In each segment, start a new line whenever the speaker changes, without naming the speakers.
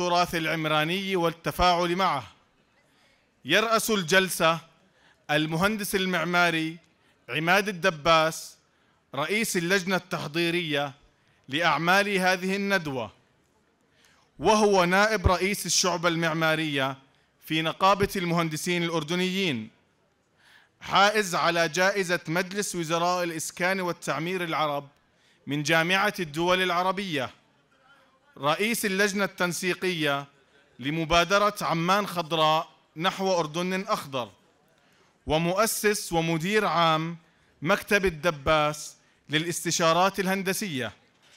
التراث العمراني والتفاعل معه يرأس الجلسة المهندس المعماري عماد الدباس رئيس اللجنة التحضيرية لأعمال هذه الندوة وهو نائب رئيس الشعبة المعمارية في نقابة المهندسين الأردنيين حائز على جائزة مجلس وزراء الإسكان والتعمير العرب من جامعة الدول العربية رئيس اللجنة التنسيقية لمبادرة عمان خضراء نحو أردن أخضر ومؤسس ومدير عام مكتب الدباس للاستشارات الهندسية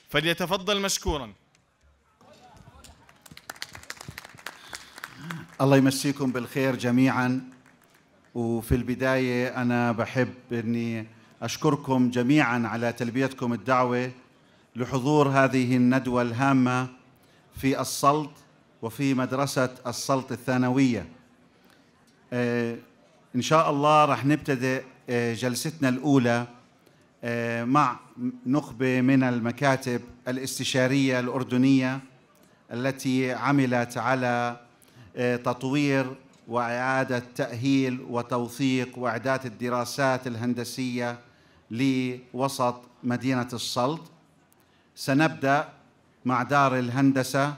فليتفضل مشكورا
الله يمسيكم بالخير جميعا وفي البداية أنا بحب أني أشكركم جميعا على تلبيتكم الدعوة لحضور هذه الندوة الهامة في السلط وفي مدرسة السلط الثانوية آه، إن شاء الله رح نبتدئ آه، جلستنا الأولى آه، مع نخبة من المكاتب الاستشارية الأردنية التي عملت على تطوير وإعادة تأهيل وتوثيق وإعداد الدراسات الهندسية لوسط مدينة السلط سنبدأ مع دار الهندسة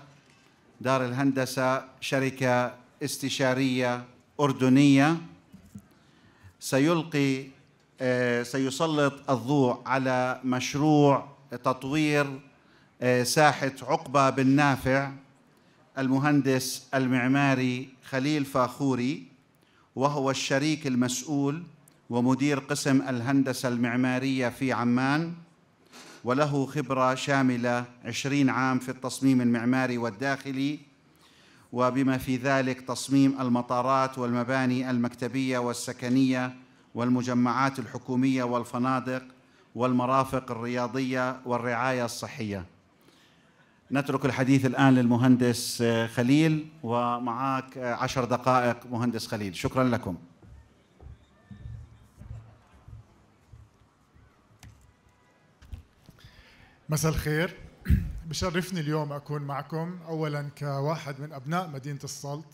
دار الهندسة شركة استشارية أردنية سيلقي آه، سيسلط الضوء على مشروع تطوير آه، ساحة عقبة بالنافع المهندس المعماري خليل فاخوري وهو الشريك المسؤول ومدير قسم الهندسة المعمارية في عمان وله خبرة شاملة عشرين عام في التصميم المعماري والداخلي وبما في ذلك تصميم المطارات والمباني المكتبية والسكنية والمجمعات الحكومية والفنادق والمرافق الرياضية والرعاية الصحية نترك الحديث الآن للمهندس خليل ومعك عشر دقائق مهندس خليل شكرا لكم
مساء الخير بشرفني اليوم أكون معكم أولا كواحد من أبناء مدينة السلط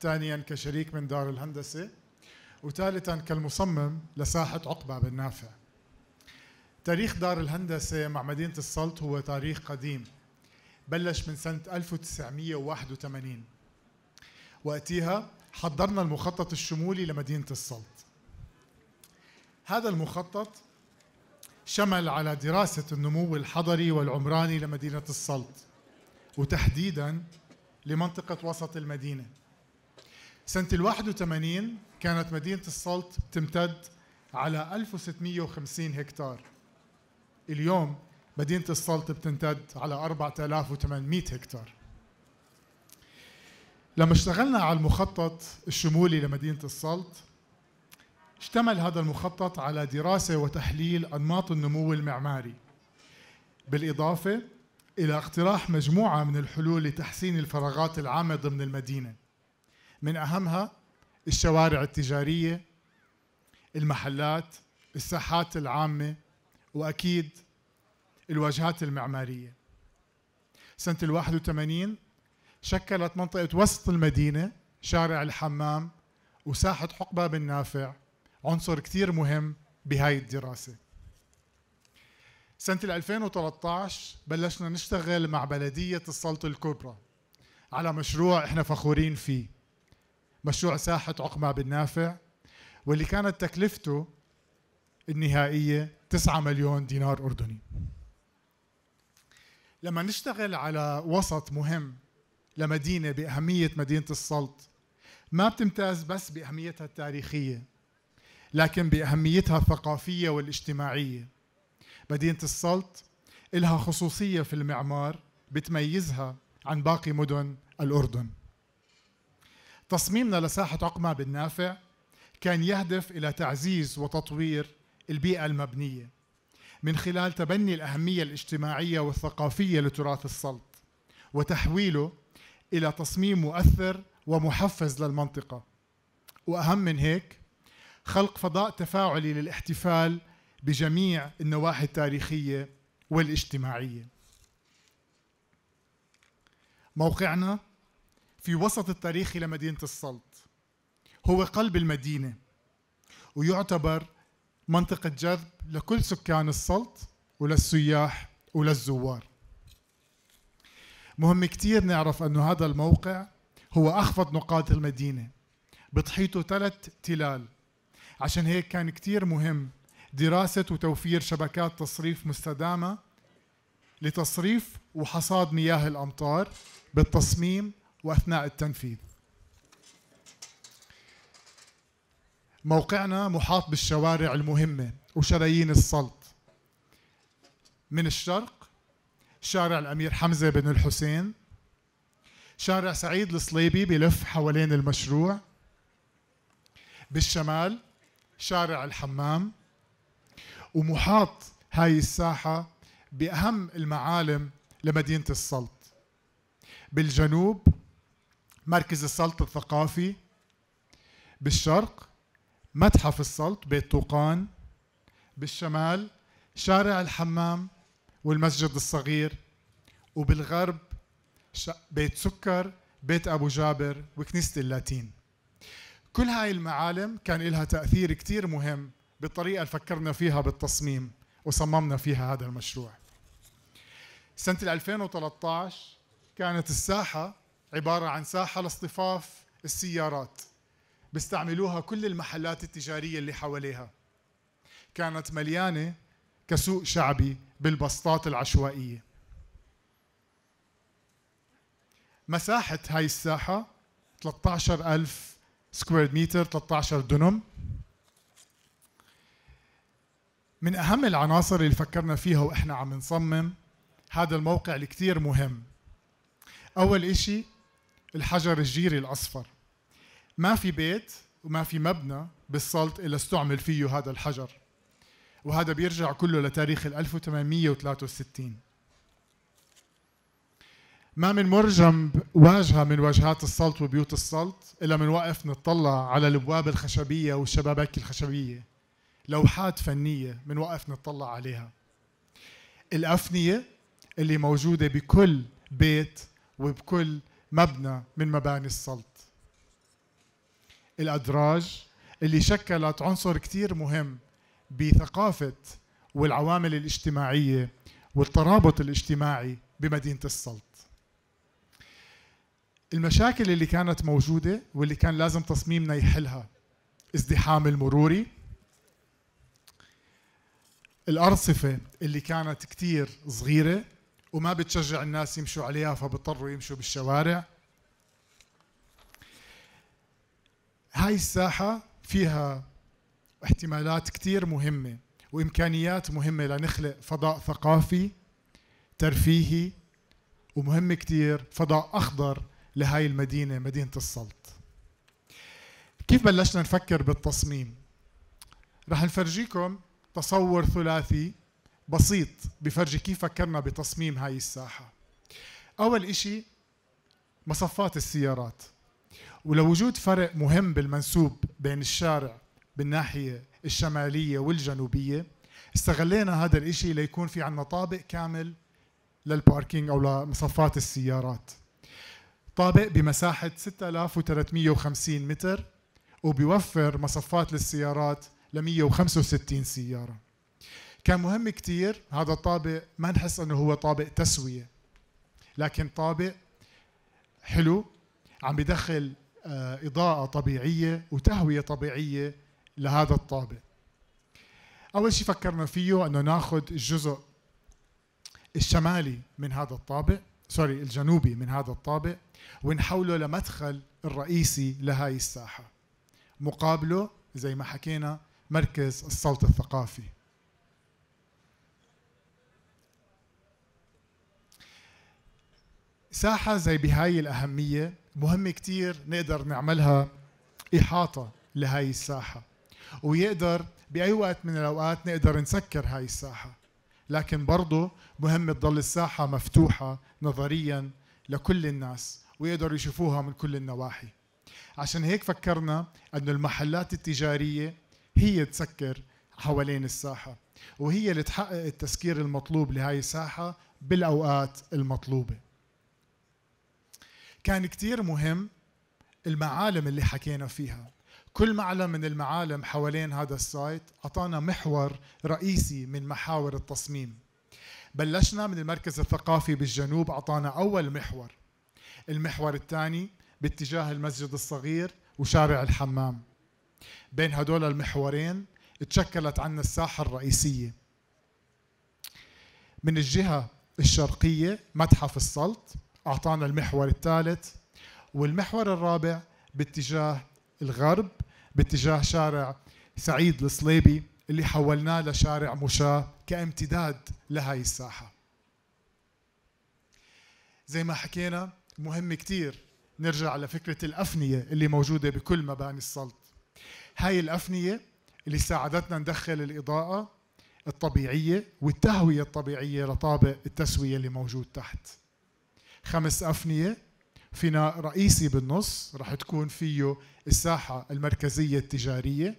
ثانيا كشريك من دار الهندسة وثالثا كالمصمم لساحة عقبة بالنافع تاريخ دار الهندسة مع مدينة السلط هو تاريخ قديم بلش من سنة 1981 وقتها حضرنا المخطط الشمولي لمدينة السلط هذا المخطط شمل على دراسة النمو الحضري والعمراني لمدينة السلط وتحديدا لمنطقة وسط المدينة سنة الواحد وثمانين كانت مدينة السلط تمتد على 1650 هكتار اليوم مدينة السلط بتمتد على 4800 هكتار لما اشتغلنا على المخطط الشمولي لمدينة السلط اشتمل هذا المخطط على دراسة وتحليل أنماط النمو المعماري بالإضافة إلى اقتراح مجموعة من الحلول لتحسين الفراغات العامة ضمن المدينة من أهمها الشوارع التجارية المحلات الساحات العامة وأكيد الواجهات المعمارية سنة الواحد وثمانين شكلت منطقة وسط المدينة شارع الحمام وساحة حقبة بن نافع عنصر كثير مهم بهاي الدراسة سنة 2013 بلشنا نشتغل مع بلدية السلطة الكبرى على مشروع احنا فخورين فيه مشروع ساحة عقمة بالنافع واللي كانت تكلفته النهائية 9 مليون دينار أردني لما نشتغل على وسط مهم لمدينة بأهمية مدينة السلط ما بتمتاز بس بأهميتها التاريخية لكن بأهميتها الثقافية والاجتماعية مدينة السلط إلها خصوصية في المعمار بتميزها عن باقي مدن الأردن تصميمنا لساحة عقمة بالنافع كان يهدف إلى تعزيز وتطوير البيئة المبنية من خلال تبني الأهمية الاجتماعية والثقافية لتراث السلط وتحويله إلى تصميم مؤثر ومحفز للمنطقة وأهم من هيك خلق فضاء تفاعلي للاحتفال بجميع النواحي التاريخيه والاجتماعيه. موقعنا في وسط التاريخ لمدينه السلط هو قلب المدينه ويعتبر منطقه جذب لكل سكان السلط وللسياح وللزوار. مهم كتير نعرف أنه هذا الموقع هو أخفض نقاط المدينة بتحيطه ثلاث تلال عشان هيك كان كتير مهم دراسة وتوفير شبكات تصريف مستدامة لتصريف وحصاد مياه الأمطار بالتصميم وأثناء التنفيذ موقعنا محاط بالشوارع المهمة وشرايين السلط من الشرق شارع الأمير حمزة بن الحسين شارع سعيد الصليبي بلف حوالين المشروع بالشمال شارع الحمام ومحاط هاي الساحة بأهم المعالم لمدينة السلط بالجنوب مركز السلط الثقافي بالشرق متحف السلط بيت طوقان بالشمال شارع الحمام والمسجد الصغير وبالغرب بيت سكر بيت أبو جابر وكنيسة اللاتين كل هاي المعالم كان لها تأثير كتير مهم بالطريقة اللي فكرنا فيها بالتصميم وصممنا فيها هذا المشروع سنة 2013 كانت الساحة عبارة عن ساحة لاصطفاف السيارات بيستعملوها كل المحلات التجارية اللي حواليها كانت مليانة كسوق شعبي بالبسطات العشوائية مساحة هاي الساحة 13000 سكوير متر 13 دونم من أهم العناصر اللي فكرنا فيها وإحنا عم نصمم هذا الموقع اللي كثير مهم أول شيء الحجر الجيري الأصفر ما في بيت وما في مبنى بالسلط إلا استعمل فيه هذا الحجر وهذا بيرجع كله لتاريخ ال 1863 ما من مرجم واجهة من واجهات السلط وبيوت السلط إلا منوقف نتطلع على الابواب الخشبية والشبابيك الخشبية لوحات فنية منوقف نتطلع عليها الأفنية اللي موجودة بكل بيت وبكل مبنى من مباني السلط الأدراج اللي شكلت عنصر كتير مهم بثقافة والعوامل الاجتماعية والترابط الاجتماعي بمدينة السلط المشاكل اللي كانت موجوده واللي كان لازم تصميمنا يحلها ازدحام المروري الارصفه اللي كانت كثير صغيره وما بتشجع الناس يمشوا عليها فبضطروا يمشوا بالشوارع هاي الساحه فيها احتمالات كثير مهمه وامكانيات مهمه لنخلق فضاء ثقافي ترفيهي ومهم كثير فضاء اخضر لهاي المدينة مدينة السلط كيف بلشنا نفكر بالتصميم رح نفرجيكم تصور ثلاثي بسيط بفرجي كيف فكرنا بتصميم هاي الساحة أول إشي مصفات السيارات ولوجود فرق مهم بالمنسوب بين الشارع بالناحية الشمالية والجنوبية استغلينا هذا الإشي ليكون في عنا طابق كامل للباركينج أو لمصفات السيارات طابق بمساحة 6350 متر وبيوفر مصفات للسيارات ل 165 سيارة كان مهم كتير هذا الطابق ما نحس أنه هو طابق تسوية لكن طابق حلو عم بدخل آه، إضاءة طبيعية وتهوية طبيعية لهذا الطابق أول شيء فكرنا فيه أنه ناخذ الجزء الشمالي من هذا الطابق سوري الجنوبي من هذا الطابق ونحوله لمدخل الرئيسي لهاي الساحة مقابله زي ما حكينا مركز الصوت الثقافي ساحة زي بهاي الأهمية مهم كتير نقدر نعملها إحاطة لهاي الساحة ويقدر بأي وقت من الأوقات نقدر نسكر هاي الساحة لكن برضه مهم تضل الساحة مفتوحة نظريا لكل الناس ويقدروا يشوفوها من كل النواحي عشان هيك فكرنا أن المحلات التجارية هي تسكر حوالين الساحة وهي اللي تحقق التسكير المطلوب لهاي الساحة بالأوقات المطلوبة كان كتير مهم المعالم اللي حكينا فيها كل معلم من المعالم حوالين هذا السايت أعطانا محور رئيسي من محاور التصميم بلشنا من المركز الثقافي بالجنوب أعطانا أول محور المحور الثاني باتجاه المسجد الصغير وشارع الحمام بين هدول المحورين تشكلت عنا الساحة الرئيسية من الجهة الشرقية متحف السلط أعطانا المحور الثالث والمحور الرابع باتجاه الغرب باتجاه شارع سعيد الصليبي اللي حولناه لشارع مشاة كامتداد لهاي الساحة زي ما حكينا مهم كتير نرجع لفكرة الأفنية اللي موجودة بكل مباني السلط هاي الأفنية اللي ساعدتنا ندخل الإضاءة الطبيعية والتهوية الطبيعية لطابق التسوية اللي موجود تحت خمس أفنية فناء رئيسي بالنص رح تكون فيه الساحة المركزية التجارية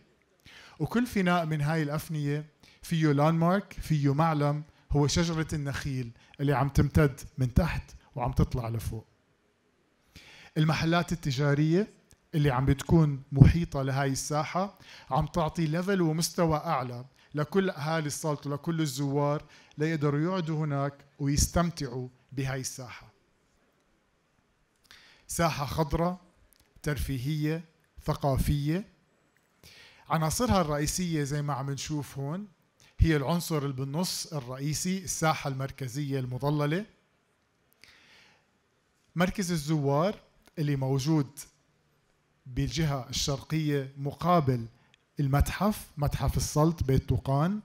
وكل فناء من هاي الأفنية فيه لانمارك فيه معلم هو شجرة النخيل اللي عم تمتد من تحت وعم تطلع لفوق المحلات التجارية اللي عم بتكون محيطة لهاي الساحة عم تعطي ليفل ومستوى أعلى لكل أهالي السلط ولكل الزوار ليقدروا يقعدوا هناك ويستمتعوا بهاي الساحة ساحة خضراء ترفيهية ثقافية عناصرها الرئيسية زي ما عم نشوف هون هي العنصر اللي بالنص الرئيسي الساحة المركزية المظللة مركز الزوار اللي موجود بالجهة الشرقية مقابل المتحف متحف السلط بيت طوقان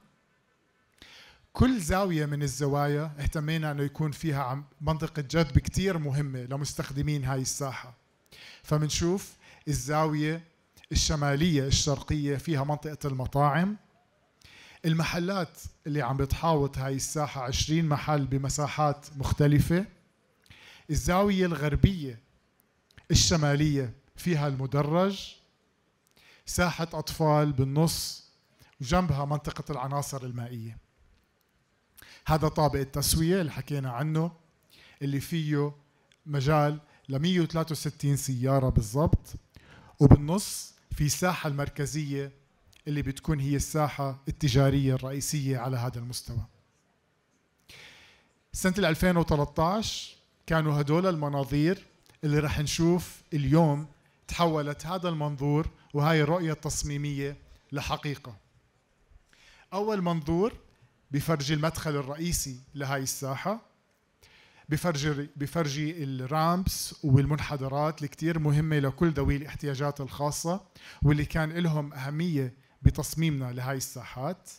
كل زاوية من الزوايا اهتمينا أنه يكون فيها منطقة جذب كتير مهمة لمستخدمين هاي الساحة فمنشوف الزاوية الشمالية الشرقية فيها منطقة المطاعم المحلات اللي عم بتحاوط هاي الساحة 20 محل بمساحات مختلفة الزاوية الغربية الشمالية فيها المدرج ساحة أطفال بالنص وجنبها منطقة العناصر المائية هذا طابق التسوية اللي حكينا عنه اللي فيه مجال ل 163 سيارة بالضبط وبالنص في ساحة المركزية اللي بتكون هي الساحة التجارية الرئيسية على هذا المستوى سنة 2013 كانوا هدول المناظير اللي رح نشوف اليوم تحولت هذا المنظور وهي الرؤية التصميمية لحقيقة أول منظور بفرجي المدخل الرئيسي لهاي الساحة بفرجي بفرجي الرامبس والمنحدرات اللي كثير مهمة لكل ذوي الاحتياجات الخاصة واللي كان لهم أهمية بتصميمنا لهاي الساحات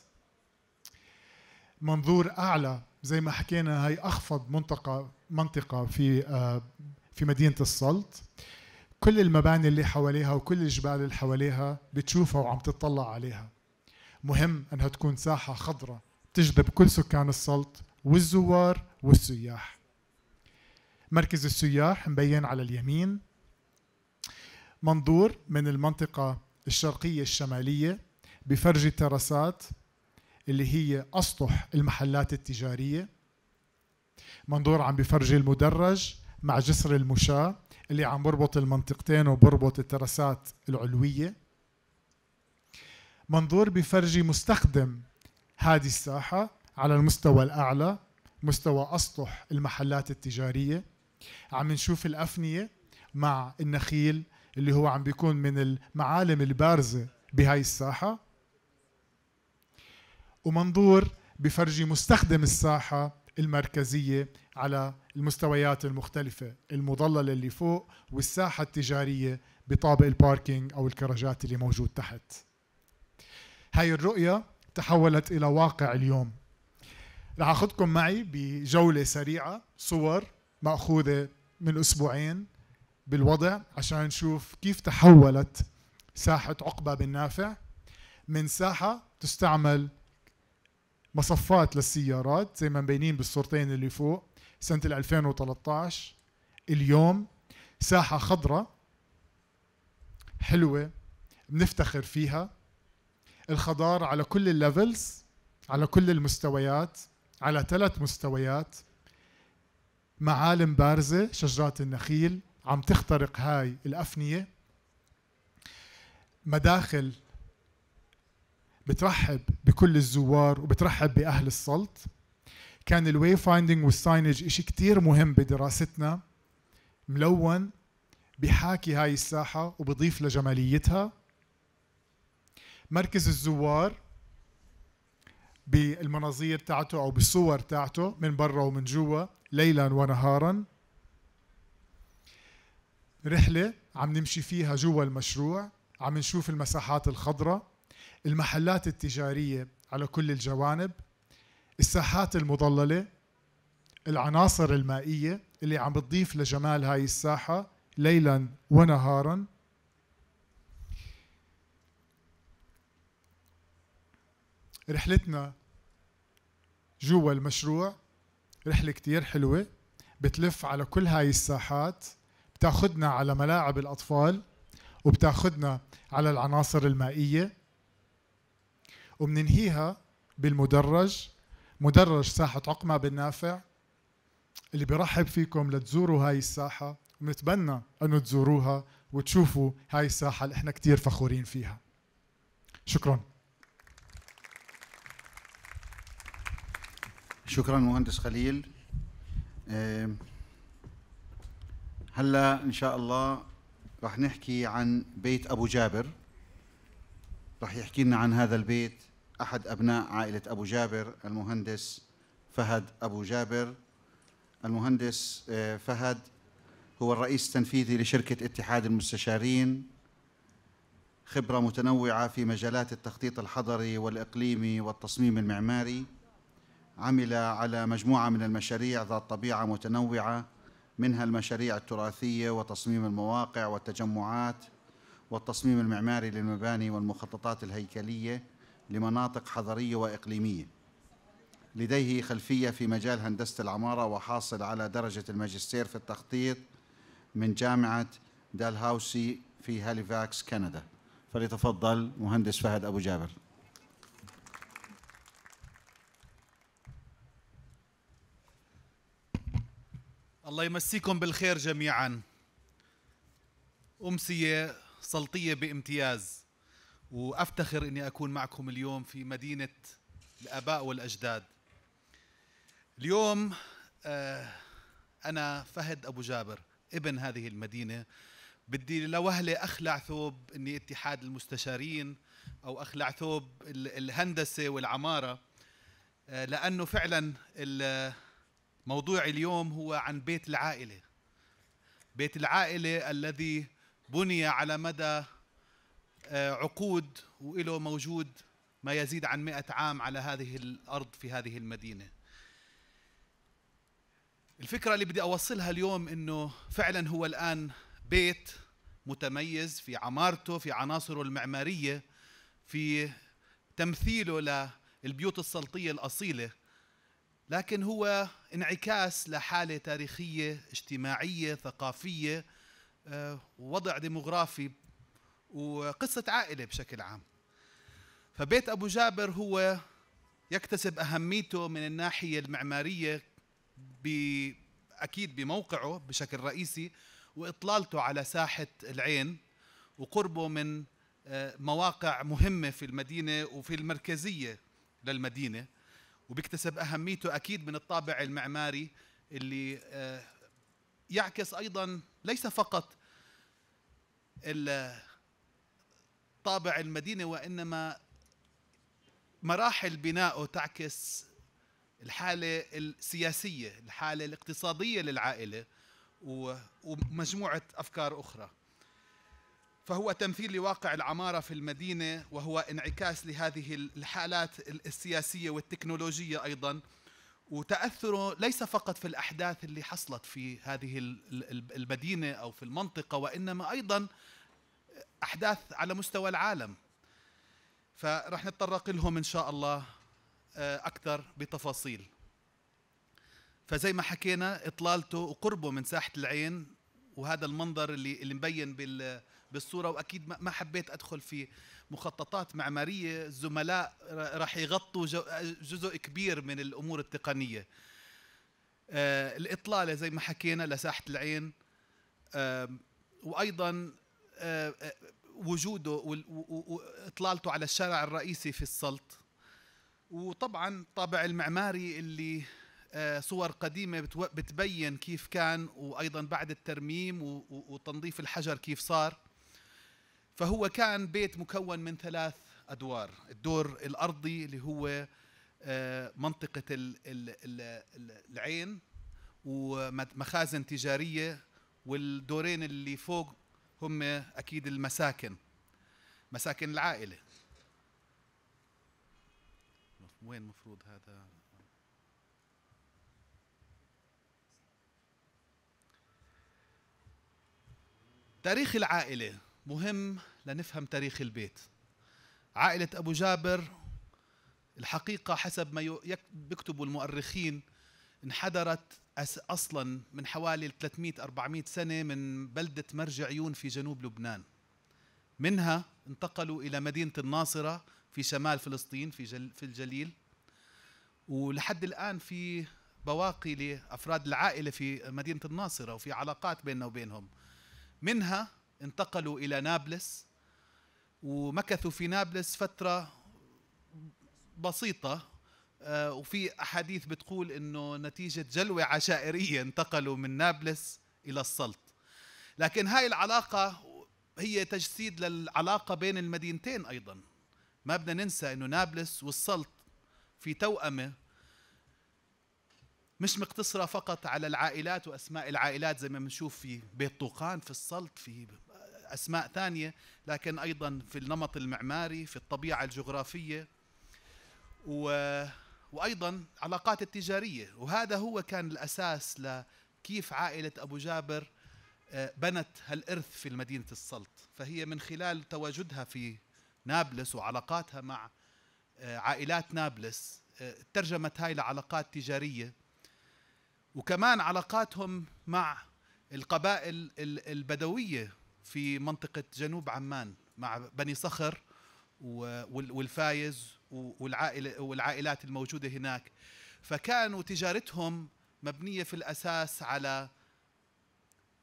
منظور أعلى زي ما حكينا هاي أخفض منطقة منطقة في آه، في مدينة السلط كل المباني اللي حواليها وكل الجبال اللي حواليها بتشوفها وعم تطلع عليها مهم أنها تكون ساحة خضراء تجذب كل سكان السلط والزوار والسياح مركز السياح مبين على اليمين منظور من المنطقة الشرقية الشمالية بفرج الترسات اللي هي أسطح المحلات التجارية منظور عم بفرجي المدرج مع جسر المشاة اللي عم بربط المنطقتين وبربط الترسات العلوية منظور بفرجي مستخدم هذه الساحة على المستوى الأعلى مستوى أسطح المحلات التجارية عم نشوف الأفنية مع النخيل اللي هو عم بيكون من المعالم البارزة بهاي الساحة ومنظور بفرجي مستخدم الساحة المركزية على المستويات المختلفة المضللة اللي فوق والساحة التجارية بطابق الباركينج أو الكراجات اللي موجود تحت هاي الرؤية تحولت إلى واقع اليوم رح أخذكم معي بجولة سريعة صور مأخوذة من أسبوعين بالوضع عشان نشوف كيف تحولت ساحة عقبة بالنافع من ساحة تستعمل مصفات للسيارات زي ما مبينين بالصورتين اللي فوق سنة 2013 اليوم ساحة خضراء حلوة بنفتخر فيها الخضار على كل الليفلز على كل المستويات على ثلاث مستويات معالم بارزة شجرات النخيل عم تخترق هاي الأفنية مداخل بترحب بكل الزوار وبترحب بأهل السلط كان الواي فايندنج والساينج شيء كثير مهم بدراستنا ملون بحاكي هاي الساحة وبضيف لجماليتها مركز الزوار بالمناظير تاعته أو بالصور تاعته من برا ومن جوا ليلا ونهارا رحلة عم نمشي فيها جوا المشروع عم نشوف المساحات الخضراء المحلات التجارية على كل الجوانب الساحات المضللة العناصر المائية اللي عم بتضيف لجمال هاي الساحة ليلا ونهارا رحلتنا جوا المشروع رحلة كتير حلوة بتلف على كل هاي الساحات بتاخدنا على ملاعب الأطفال وبتاخدنا على العناصر المائية وبننهيها بالمدرج مدرج ساحة عقمة بالنافع اللي برحب فيكم لتزوروا هاي الساحة ونتبنى أنه تزوروها وتشوفوا هاي الساحة اللي احنا كتير فخورين فيها شكرا
شكرا مهندس خليل هلا ان شاء الله رح نحكي عن بيت ابو جابر راح يحكي لنا عن هذا البيت أحد أبناء عائلة أبو جابر المهندس فهد أبو جابر المهندس آه، فهد هو الرئيس التنفيذي لشركة اتحاد المستشارين خبرة متنوعة في مجالات التخطيط الحضري والإقليمي والتصميم المعماري عمل على مجموعة من المشاريع ذات طبيعة متنوعة منها المشاريع التراثية وتصميم المواقع والتجمعات والتصميم المعماري للمباني والمخططات الهيكلية لمناطق حضرية وإقليمية لديه خلفية في مجال هندسة العمارة وحاصل على درجة الماجستير في التخطيط من جامعة دالهاوسي في هاليفاكس كندا فليتفضل مهندس فهد أبو جابر
الله يمسيكم بالخير جميعا أمسية سلطية بامتياز وأفتخر أني أكون معكم اليوم في مدينة الآباء والأجداد اليوم آه، أنا فهد أبو جابر ابن هذه المدينة بدي لوهلة أخلع ثوب أني اتحاد المستشارين أو أخلع ثوب الهندسة والعمارة آه، لأنه فعلا موضوع اليوم هو عن بيت العائلة بيت العائلة الذي بني على مدى آه، عقود وله موجود ما يزيد عن مئة عام على هذه الأرض في هذه المدينة الفكرة اللي بدي أوصلها اليوم أنه فعلا هو الآن بيت متميز في عمارته في عناصره المعمارية في تمثيله للبيوت السلطية الأصيلة لكن هو انعكاس لحالة تاريخية اجتماعية ثقافية ووضع ديموغرافي وقصة عائلة بشكل عام فبيت أبو جابر هو يكتسب أهميته من الناحية المعمارية أكيد بموقعه بشكل رئيسي وإطلالته على ساحة العين وقربه من آه، مواقع مهمة في المدينة وفي المركزية للمدينة وبيكتسب أهميته أكيد من الطابع المعماري اللي آه، يعكس أيضا ليس فقط طابع المدينة وإنما مراحل بنائه تعكس الحالة السياسية الحالة الاقتصادية للعائلة ومجموعة أفكار أخرى فهو تمثيل لواقع العمارة في المدينة وهو انعكاس لهذه الحالات السياسية والتكنولوجية أيضاً وتاثره ليس فقط في الاحداث اللي حصلت في هذه المدينه او في المنطقه وانما ايضا احداث على مستوى العالم فرح نتطرق لهم ان شاء الله آه، اكثر بتفاصيل فزي ما حكينا اطلالته وقربه من ساحه العين وهذا المنظر اللي اللي مبين بالصوره واكيد ما حبيت ادخل في مخططات معماريه الزملاء راح يغطوا جزء كبير من الامور التقنيه آه، الاطلاله زي ما حكينا لساحه العين وايضا آه، آه، وجوده واطلالته على الشارع الرئيسي في السلط وطبعا طابع المعماري اللي صور قديمه بتبين كيف كان وايضا بعد الترميم وتنظيف الحجر كيف صار فهو كان بيت مكون من ثلاث أدوار الدور الأرضي اللي هو آه، منطقة العين ومخازن تجارية والدورين اللي فوق هم أكيد المساكن مساكن العائلة وين مفروض هذا تاريخ العائلة مهم لنفهم تاريخ البيت عائلة أبو جابر الحقيقة حسب ما يكتب المؤرخين انحدرت أصلا من حوالي 300-400 سنة من بلدة مرج عيون في جنوب لبنان منها انتقلوا إلى مدينة الناصرة في شمال فلسطين في, جل في الجليل ولحد الآن في بواقي لأفراد العائلة في مدينة الناصرة وفي علاقات بيننا وبينهم منها انتقلوا إلى نابلس ومكثوا في نابلس فترة بسيطة آه، وفي أحاديث بتقول أنه نتيجة جلوة عشائرية انتقلوا من نابلس إلى السلط لكن هاي العلاقة هي تجسيد للعلاقة بين المدينتين أيضا ما بدنا ننسى أنه نابلس والسلط في توأمة مش مقتصرة فقط على العائلات وأسماء العائلات زي ما بنشوف في بيت طوقان في السلط في أسماء ثانية لكن أيضا في النمط المعماري في الطبيعة الجغرافية و... وأيضا علاقات التجارية وهذا هو كان الأساس لكيف عائلة أبو جابر آه، بنت هالإرث في مدينة السلط فهي من خلال تواجدها في نابلس وعلاقاتها مع آه، عائلات نابلس آه، ترجمت هاي لعلاقات تجارية وكمان علاقاتهم مع القبائل البدوية في منطقة جنوب عمان مع بني صخر والفايز والعائلة والعائلات الموجودة هناك فكانوا تجارتهم مبنية في الأساس على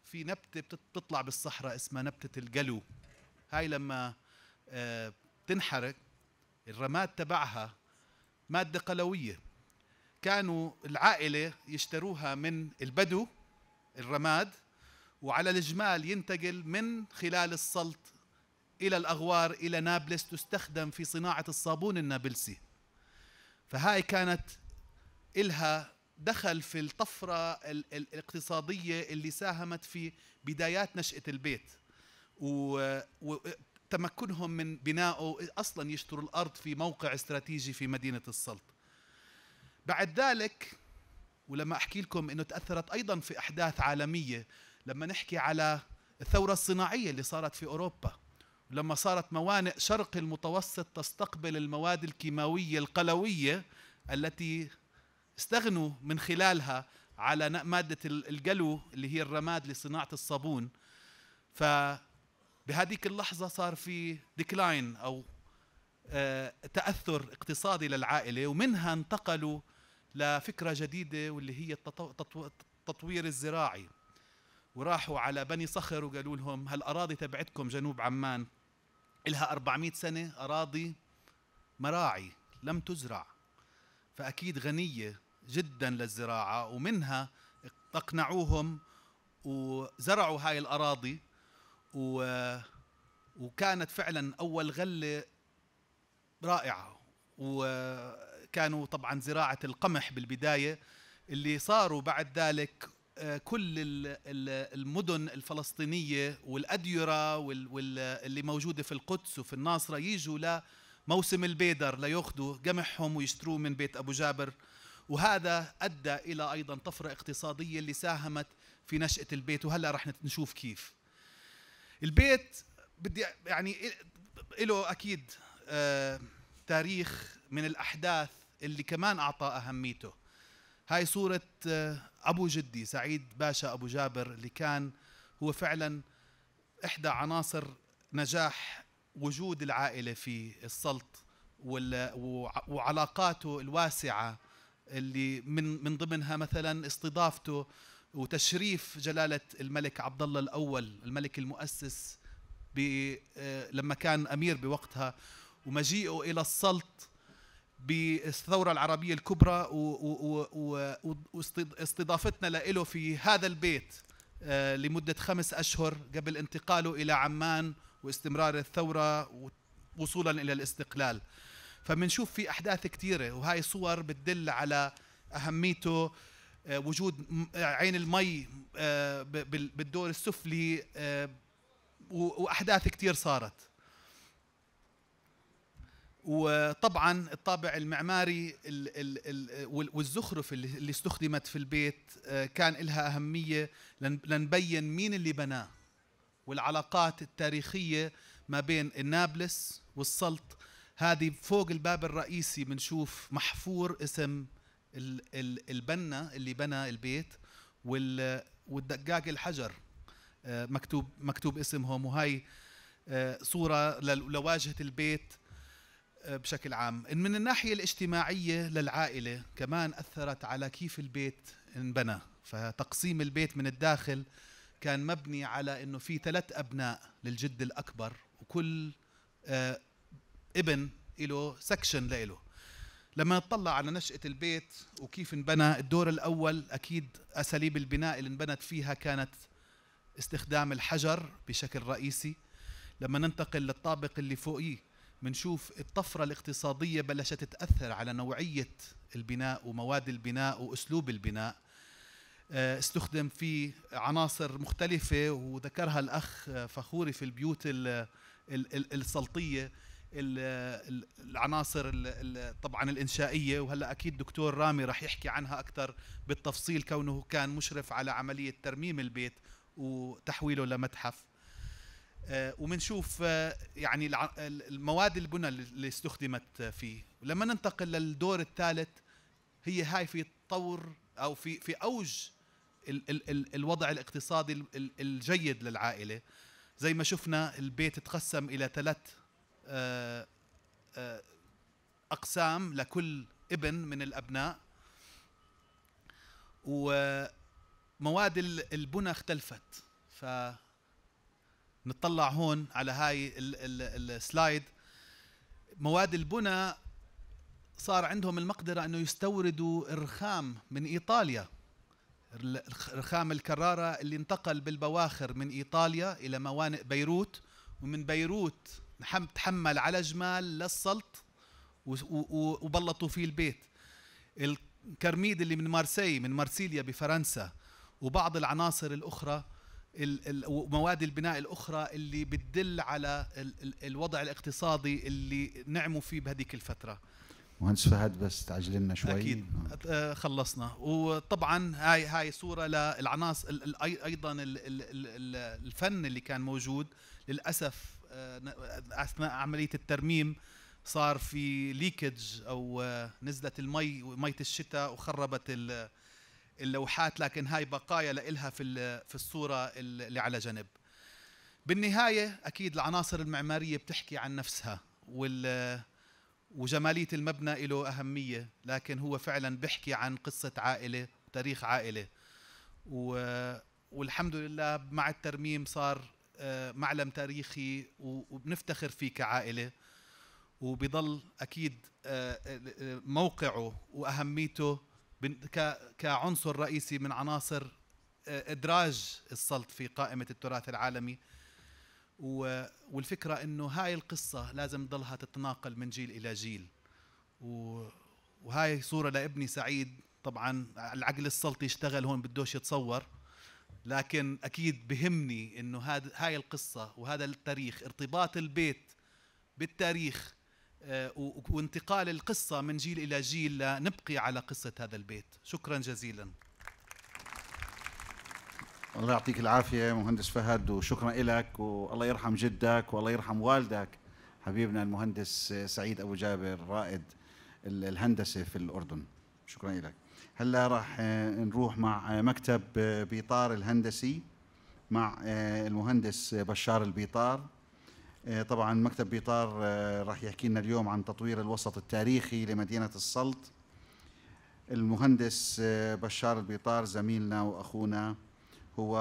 في نبتة بتطلع بالصحراء اسمها نبتة القلو هاي لما آه، تنحرق الرماد تبعها مادة قلوية كانوا العائلة يشتروها من البدو الرماد وعلى الجمال ينتقل من خلال السلط إلى الأغوار إلى نابلس تستخدم في صناعة الصابون النابلسي فهاي كانت إلها دخل في الطفرة الاقتصادية اللي ساهمت في بدايات نشأة البيت وتمكنهم من بنائه أصلا يشتروا الأرض في موقع استراتيجي في مدينة السلط بعد ذلك ولما أحكي لكم أنه تأثرت أيضا في أحداث عالمية لما نحكي على الثورة الصناعية اللي صارت في أوروبا لما صارت موانئ شرق المتوسط تستقبل المواد الكيماوية القلوية التي استغنوا من خلالها على مادة القلو اللي هي الرماد لصناعة الصابون فبهذيك اللحظة صار في ديكلاين أو آه، تأثر اقتصادي للعائلة ومنها انتقلوا لفكرة جديدة واللي هي التطوير الزراعي وراحوا على بني صخر وقالوا لهم هالاراضي تبعتكم جنوب عمان إلها 400 سنة أراضي مراعي لم تزرع فأكيد غنية جدا للزراعة ومنها اقنعوهم وزرعوا هاي الأراضي و وكانت فعلا أول غلة رائعة وكانوا طبعا زراعة القمح بالبداية اللي صاروا بعد ذلك آه، كل المدن الفلسطينيه والاديره واللي موجوده في القدس وفي الناصره يجوا لموسم البيدر لياخذوا قمحهم ويشتروه من بيت ابو جابر وهذا ادى الى ايضا طفره اقتصاديه اللي ساهمت في نشاه البيت وهلا رح نشوف كيف البيت بدي يعني له اكيد آه، تاريخ من الاحداث اللي كمان اعطاه اهميته هاي صورة آه، أبو جدي سعيد باشا أبو جابر اللي كان هو فعلا إحدى عناصر نجاح وجود العائلة في السلط وعلاقاته الواسعة اللي من من ضمنها مثلا استضافته وتشريف جلالة الملك عبد الله الأول الملك المؤسس آه، لما كان أمير بوقتها ومجيئه إلى السلط بالثورة العربية الكبرى واستضافتنا له في هذا البيت آه، لمدة خمس أشهر قبل انتقاله إلى عمان واستمرار الثورة وصولا إلى الاستقلال فبنشوف في أحداث كثيرة وهاي صور بتدل على أهميته آه، وجود عين المي آه، بالدور السفلي وأحداث كثير صارت وطبعا الطابع المعماري والزخرف اللي استخدمت في البيت آه، كان لها أهمية لنبين مين اللي بناه والعلاقات التاريخية ما بين النابلس والسلط هذه فوق الباب الرئيسي بنشوف محفور اسم البنا اللي بنى البيت والدقاق الحجر آه، مكتوب مكتوب اسمهم وهي آه، صورة لواجهة البيت آه، بشكل عام من الناحية الاجتماعية للعائلة كمان أثرت على كيف البيت انبنى فتقسيم البيت من الداخل كان مبني على أنه في ثلاث أبناء للجد الأكبر وكل آه، ابن له سكشن لإله لما نطلع على نشأة البيت وكيف انبنى الدور الأول أكيد أساليب البناء اللي انبنت فيها كانت استخدام الحجر بشكل رئيسي لما ننتقل للطابق اللي فوقيه بنشوف الطفرة الاقتصادية بلشت تأثر على نوعية البناء ومواد البناء وأسلوب البناء آه، استخدم في عناصر مختلفة وذكرها الأخ آه، فخوري في البيوت السلطية العناصر طبعا الإنشائية وهلأ أكيد دكتور رامي رح يحكي عنها أكثر بالتفصيل كونه كان مشرف على عملية ترميم البيت وتحويله لمتحف آه، وبنشوف آه، يعني المواد البنى اللي استخدمت فيه لما ننتقل للدور الثالث هي هاي في طور او في في اوج ال ال ال الوضع الاقتصادي الجيد للعائله زي ما شفنا البيت تقسم الى ثلاث آه، اقسام لكل ابن من الابناء ومواد البنى اختلفت ف نطلع هون على هاي السلايد مواد البناء صار عندهم المقدرة أنه يستوردوا الرخام من إيطاليا رخام الكرارة اللي انتقل بالبواخر من إيطاليا إلى موانئ بيروت ومن بيروت تحمل على جمال للسلط وبلطوا فيه البيت الكرميد اللي من مارسي من مارسيليا بفرنسا وبعض العناصر الأخرى ومواد البناء الاخرى اللي بتدل على الوضع الاقتصادي اللي نعموا فيه بهذيك الفتره
مهندس فهد بس تعجلنا شوي اكيد
نعم. آه، خلصنا وطبعا هاي هاي صوره للعناصر ايضا الفن اللي كان موجود للاسف آه، اثناء عمليه الترميم صار في ليكج او آه، نزلت المي ميه الشتاء وخربت اللوحات لكن هاي بقايا لإلها في في الصورة اللي على جنب بالنهاية أكيد العناصر المعمارية بتحكي عن نفسها وال وجمالية المبنى له أهمية لكن هو فعلا بيحكي عن قصة عائلة تاريخ عائلة و... والحمد لله مع الترميم صار آه، معلم تاريخي وبنفتخر فيه كعائلة وبضل أكيد آه، آه، موقعه وأهميته كعنصر رئيسي من عناصر آه، ادراج السلط في قائمه التراث العالمي والفكره انه هاي القصه لازم تضلها تتناقل من جيل الى جيل وهاي صوره لابني سعيد طبعا العقل السلطي يشتغل هون بدوش يتصور لكن اكيد بهمني انه هاي القصه وهذا التاريخ ارتباط البيت بالتاريخ آه، وانتقال القصة من جيل إلى جيل لنبقي على قصة هذا البيت شكرا جزيلا
الله يعطيك العافية مهندس فهد وشكرا لك والله يرحم جدك والله يرحم والدك حبيبنا المهندس سعيد أبو جابر رائد الهندسة في الأردن شكرا لك هلا راح آه، نروح مع آه، مكتب بيطار الهندسي مع المهندس بشار البيطار آه، طبعا مكتب بيطار آه، راح يحكي لنا اليوم عن تطوير الوسط التاريخي لمدينة السلط المهندس آه، بشار البيطار زميلنا وأخونا هو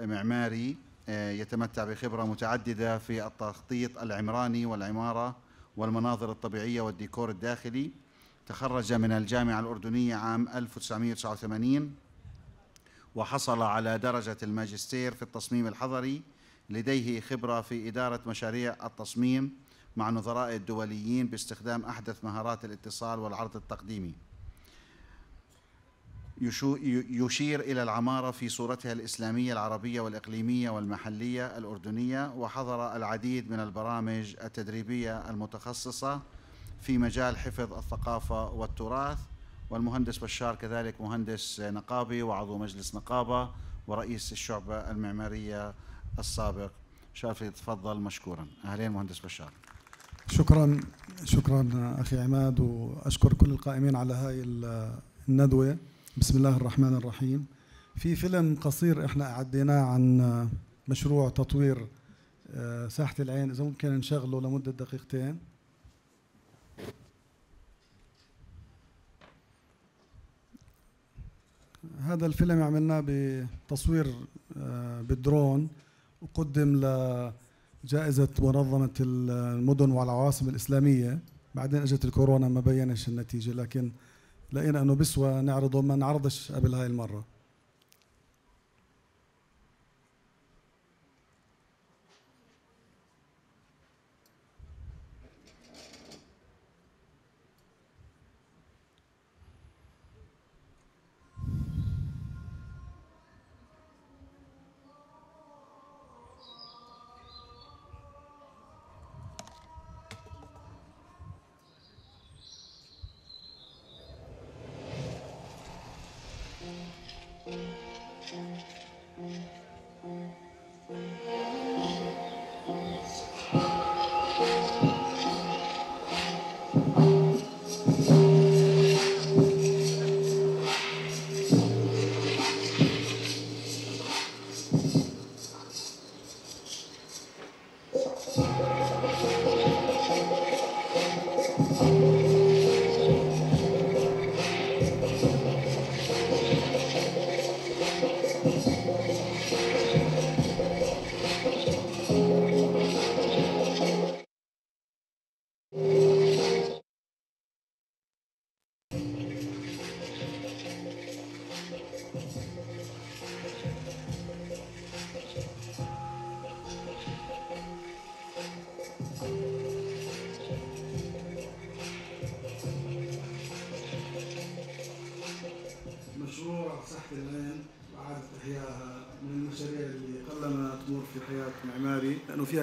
معماري يتمتع بخبرة متعددة في التخطيط العمراني والعمارة والمناظر الطبيعية والديكور الداخلي تخرج من الجامعة الأردنية عام 1989 وحصل على درجة الماجستير في التصميم الحضري لديه خبرة في إدارة مشاريع التصميم مع نظراء الدوليين باستخدام أحدث مهارات الاتصال والعرض التقديمي يشير إلى العمارة في صورتها الإسلامية العربية والإقليمية والمحلية الأردنية وحضر العديد من البرامج التدريبية المتخصصة في مجال حفظ الثقافة والتراث والمهندس بشار كذلك مهندس نقابي وعضو مجلس نقابة ورئيس الشعبة المعمارية السابق شافي تفضل مشكورا أهلين مهندس بشار
شكرا شكرا أخي عماد وأشكر كل القائمين على هاي الندوة بسم الله الرحمن الرحيم في فيلم قصير احنا أعديناه عن مشروع تطوير آه، ساحة العين إذا ممكن نشغله لمدة دقيقتين هذا الفيلم عملناه بتصوير آه، بالدرون قدم لجائزة منظمة المدن والعواصم الإسلامية بعدين اجت الكورونا ما بينش النتيجة لكن لقينا انه بسوى نعرضه ما نعرضش قبل هاي المرة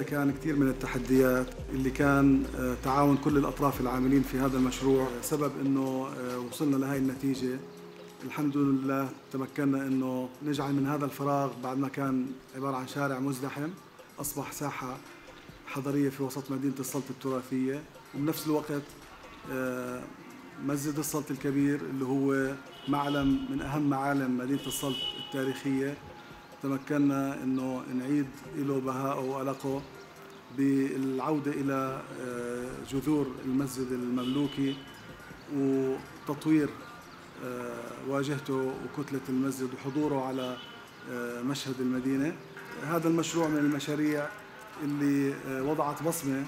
كان كثير من التحديات اللي كان آه، تعاون كل الأطراف العاملين في هذا المشروع آه، سبب أنه آه، وصلنا لهي النتيجة الحمد لله تمكنا أنه نجعل من هذا الفراغ بعد ما كان عبارة عن شارع مزدحم أصبح ساحة حضرية في وسط مدينة السلطة التراثية وبنفس الوقت مسجد السلط الكبير اللي هو معلم من أهم معالم مدينة السلط التاريخية تمكنا انه نعيد له بهاءه وألقه بالعودة إلى آه، جذور المسجد المملوكي وتطوير آه، واجهته وكتلة المسجد وحضوره على آه، مشهد المدينة هذا المشروع من المشاريع اللي وضعت بصمة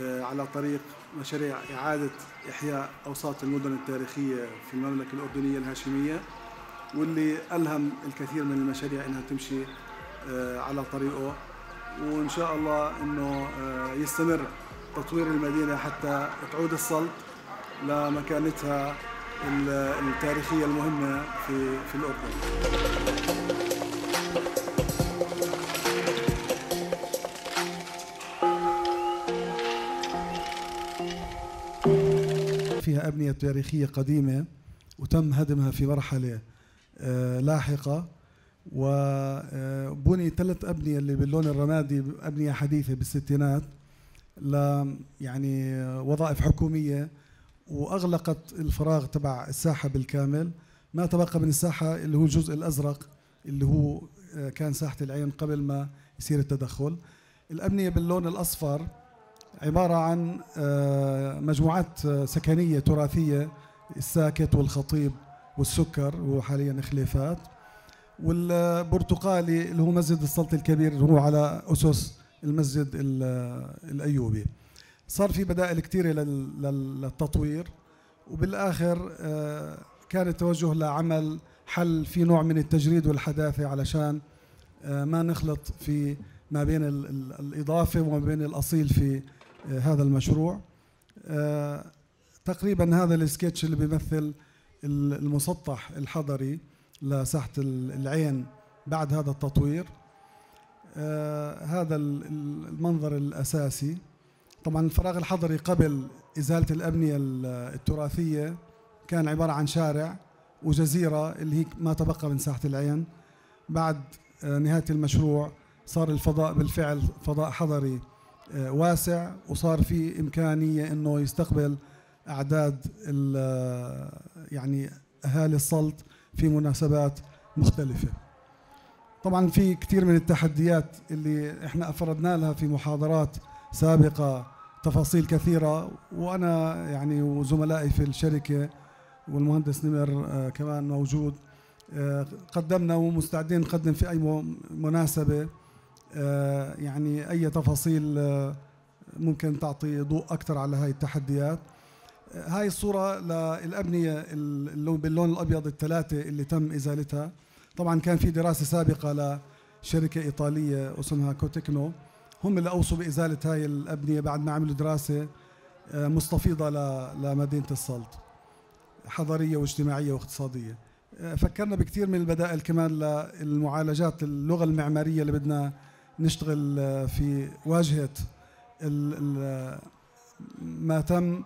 على طريق مشاريع إعادة إحياء أوساط المدن التاريخية في المملكة الأردنية الهاشمية واللي ألهم الكثير من المشاريع أنها تمشي على طريقه وان شاء الله انه آه، يستمر تطوير المدينه حتى تعود السلط لمكانتها التاريخيه المهمه في في الاردن. فيها أبنية تاريخية قديمة وتم هدمها في مرحلة آه، لاحقة وبني آه، ثلاث أبنية اللي باللون الرمادي أبنية حديثة بالستينات ل يعني وظائف حكومية وأغلقت الفراغ تبع الساحة بالكامل ما تبقى من الساحة اللي هو الجزء الأزرق اللي هو آه، كان ساحة العين قبل ما يصير التدخل الأبنية باللون الأصفر عبارة عن آه، مجموعات سكنية تراثية الساكت والخطيب والسكر وحاليا خليفات والبرتقالي اللي هو مسجد السلطي الكبير اللي هو على أسس المسجد الأيوبي صار في بدائل كثيرة للتطوير وبالآخر آه، كان التوجه لعمل حل في نوع من التجريد والحداثة علشان آه، ما نخلط في ما بين الإضافة وما بين الأصيل في آه، هذا المشروع تقريبا هذا السكتش اللي بيمثل المسطح الحضري لساحة العين بعد هذا التطوير آه، هذا المنظر الأساسي طبعا الفراغ الحضري قبل إزالة الأبنية التراثية كان عبارة عن شارع وجزيرة اللي هي ما تبقى من ساحة العين بعد آه، نهاية المشروع صار الفضاء بالفعل فضاء حضري آه، واسع وصار في إمكانية أنه يستقبل أعداد يعني أهالي السلط في مناسبات مختلفة طبعا في كثير من التحديات اللي احنا افردنا لها في محاضرات سابقة تفاصيل كثيرة وأنا يعني وزملائي في الشركة والمهندس نمر آه، كمان موجود آه، قدمنا ومستعدين نقدم في أي مناسبة آه، يعني أي تفاصيل ممكن تعطي ضوء أكثر على هاي التحديات هاي الصورة للأبنية باللون الأبيض الثلاثة اللي تم إزالتها طبعا كان في دراسة سابقة لشركة إيطالية اسمها كوتكنو هم اللي أوصوا بإزالة هاي الأبنية بعد ما عملوا دراسة آه، مستفيضة لمدينة السلط حضارية واجتماعية واقتصادية آه، فكرنا بكثير من البدائل كمان للمعالجات اللغة المعمارية اللي بدنا نشتغل آه، في واجهة ما تم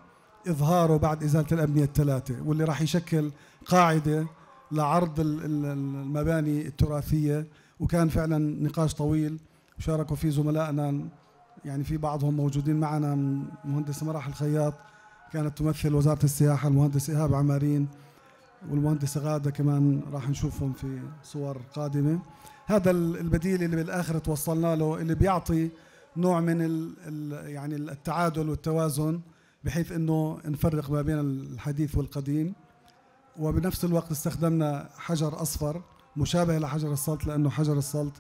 إظهاره بعد إزالة الأبنية الثلاثة واللي راح يشكل قاعدة لعرض المباني التراثية وكان فعلا نقاش طويل وشاركوا فيه زملائنا يعني في بعضهم موجودين معنا مهندس مراح الخياط كانت تمثل وزارة السياحة المهندس إيهاب عمارين والمهندس غادة كمان راح نشوفهم في صور قادمة هذا البديل اللي بالآخر توصلنا له اللي بيعطي نوع من يعني التعادل والتوازن بحيث انه نفرق ما بين الحديث والقديم وبنفس الوقت استخدمنا حجر اصفر مشابه لحجر السلط لانه حجر السلط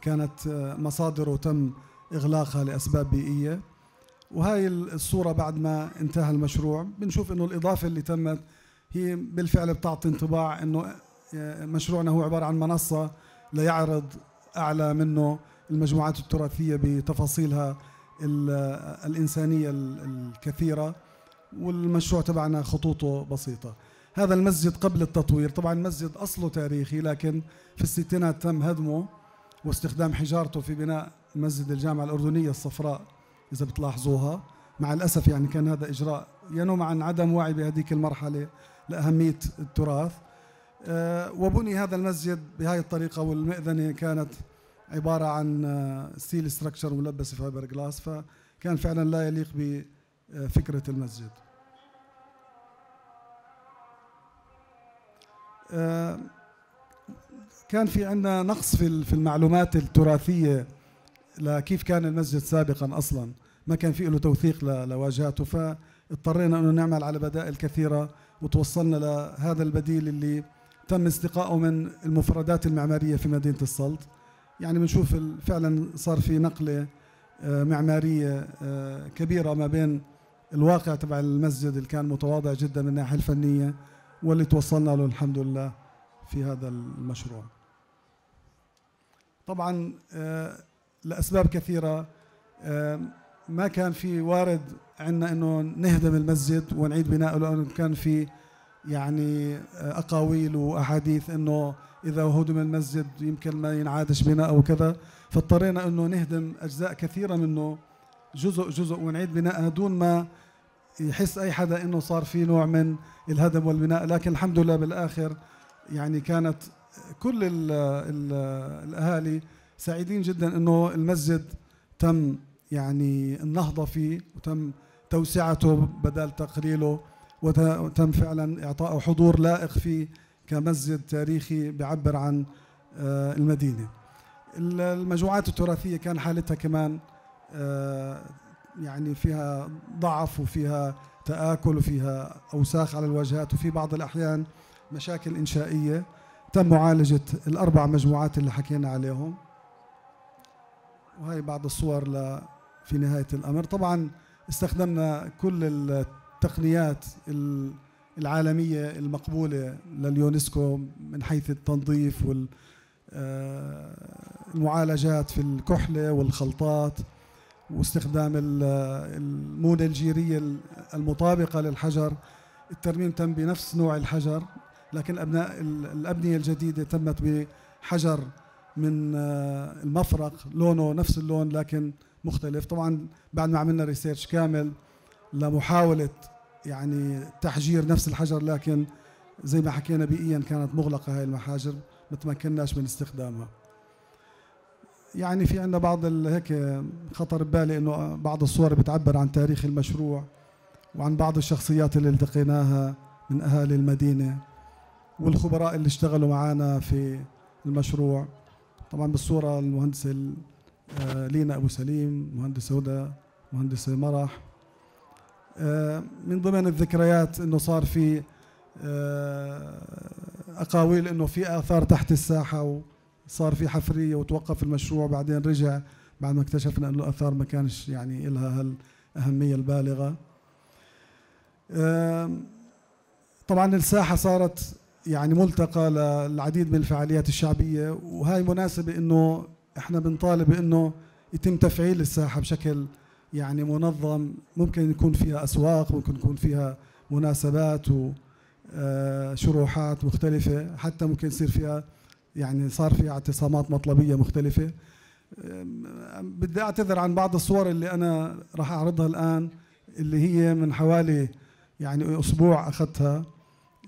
كانت آه، مصادره تم اغلاقها لاسباب بيئيه وهي الصوره بعد ما انتهى المشروع بنشوف انه الاضافه اللي تمت هي بالفعل بتعطي انطباع انه آه، مشروعنا هو عباره عن منصه ليعرض اعلى منه المجموعات التراثيه بتفاصيلها الإنسانية الكثيرة والمشروع تبعنا خطوطه بسيطة هذا المسجد قبل التطوير طبعا المسجد أصله تاريخي لكن في الستينات تم هدمه واستخدام حجارته في بناء مسجد الجامعة الأردنية الصفراء إذا بتلاحظوها مع الأسف يعني كان هذا إجراء ينم عن عدم وعي بهذيك المرحلة لأهمية التراث آه، وبني هذا المسجد بهذه الطريقة والمئذنة كانت عباره عن ستيل آه، ستراكشر ملبسه فايبر جلاس فكان فعلا لا يليق بفكره المسجد آه، كان في عندنا نقص في في المعلومات التراثيه لكيف كان المسجد سابقا اصلا ما كان في له توثيق لواجهاته فاضطرينا انه نعمل على بدائل كثيره وتوصلنا لهذا البديل اللي تم استقاؤه من المفردات المعماريه في مدينه السلط يعني بنشوف فعلا صار في نقله آه، معماريه آه، كبيره ما بين الواقع تبع المسجد اللي كان متواضع جدا من الناحيه الفنيه واللي توصلنا له الحمد لله في هذا المشروع. طبعا آه، لاسباب كثيره ما كان في وارد عندنا انه نهدم المسجد ونعيد بنائه لانه كان في يعني آه، اقاويل واحاديث انه اذا هدم المسجد يمكن ما ينعادش بناءه وكذا فاضطرينا انه نهدم اجزاء كثيره منه جزء جزء ونعيد بنائها دون ما يحس اي حدا انه صار في نوع من الهدم والبناء لكن الحمد لله بالاخر يعني كانت كل الـ الـ الاهالي سعيدين جدا انه المسجد تم يعني النهضه فيه وتم توسعته بدل تقليله وتم فعلا إعطاء حضور لائق فيه كمسجد تاريخي بيعبر عن آه، المدينة المجموعات التراثية كان حالتها كمان آه، يعني فيها ضعف وفيها تآكل وفيها أوساخ على الواجهات وفي بعض الأحيان مشاكل إنشائية تم معالجة الأربع مجموعات اللي حكينا عليهم وهي بعض الصور في نهاية الأمر طبعا استخدمنا كل التقنيات العالمية المقبولة لليونسكو من حيث التنظيف والمعالجات آه، في الكحلة والخلطات واستخدام المونة الجيرية المطابقة للحجر الترميم تم بنفس نوع الحجر لكن أبناء الأبنية الجديدة تمت بحجر من آه، المفرق لونه نفس اللون لكن مختلف طبعا بعد ما عملنا ريسيرش كامل لمحاولة يعني تحجير نفس الحجر لكن زي ما حكينا بيئيا كانت مغلقة هاي المحاجر ما تمكناش من استخدامها يعني في عندنا بعض هيك خطر ببالي انه بعض الصور بتعبر عن تاريخ المشروع وعن بعض الشخصيات اللي التقيناها من اهالي المدينه والخبراء اللي اشتغلوا معنا في المشروع طبعا بالصوره المهندسه آه، لينا ابو سليم مهندسه هدى مهندسه مرح آه، من ضمن الذكريات انه صار في آه، اقاويل انه في اثار تحت الساحه وصار في حفريه وتوقف المشروع بعدين رجع بعد ما اكتشفنا انه الاثار ما كانش يعني لها هالاهميه البالغه آه، طبعا الساحه صارت يعني ملتقى للعديد من الفعاليات الشعبيه وهي مناسبه انه احنا بنطالب انه يتم تفعيل الساحه بشكل يعني منظم ممكن يكون فيها أسواق ممكن يكون فيها مناسبات وشروحات آه، مختلفة حتى ممكن يصير فيها يعني صار فيها اعتصامات مطلبية مختلفة بدي أعتذر عن بعض الصور اللي أنا راح أعرضها الآن اللي هي من حوالي يعني أسبوع أخذتها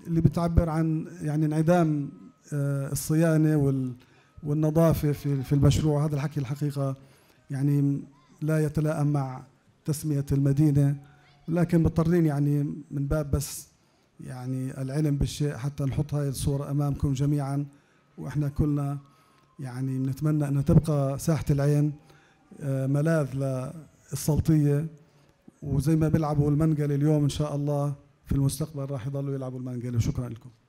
اللي بتعبر عن يعني انعدام آه، الصيانة والنظافة في المشروع هذا الحكي الحقيقة يعني لا يتلائم مع تسمية المدينة لكن مضطرين يعني من باب بس يعني العلم بالشيء حتى نحط هاي الصورة أمامكم جميعا وإحنا كلنا يعني بنتمنى أن تبقى ساحة العين آه، ملاذ للصوتية وزي ما بيلعبوا المنقل اليوم إن شاء الله في المستقبل راح يضلوا يلعبوا المنقل وشكرا لكم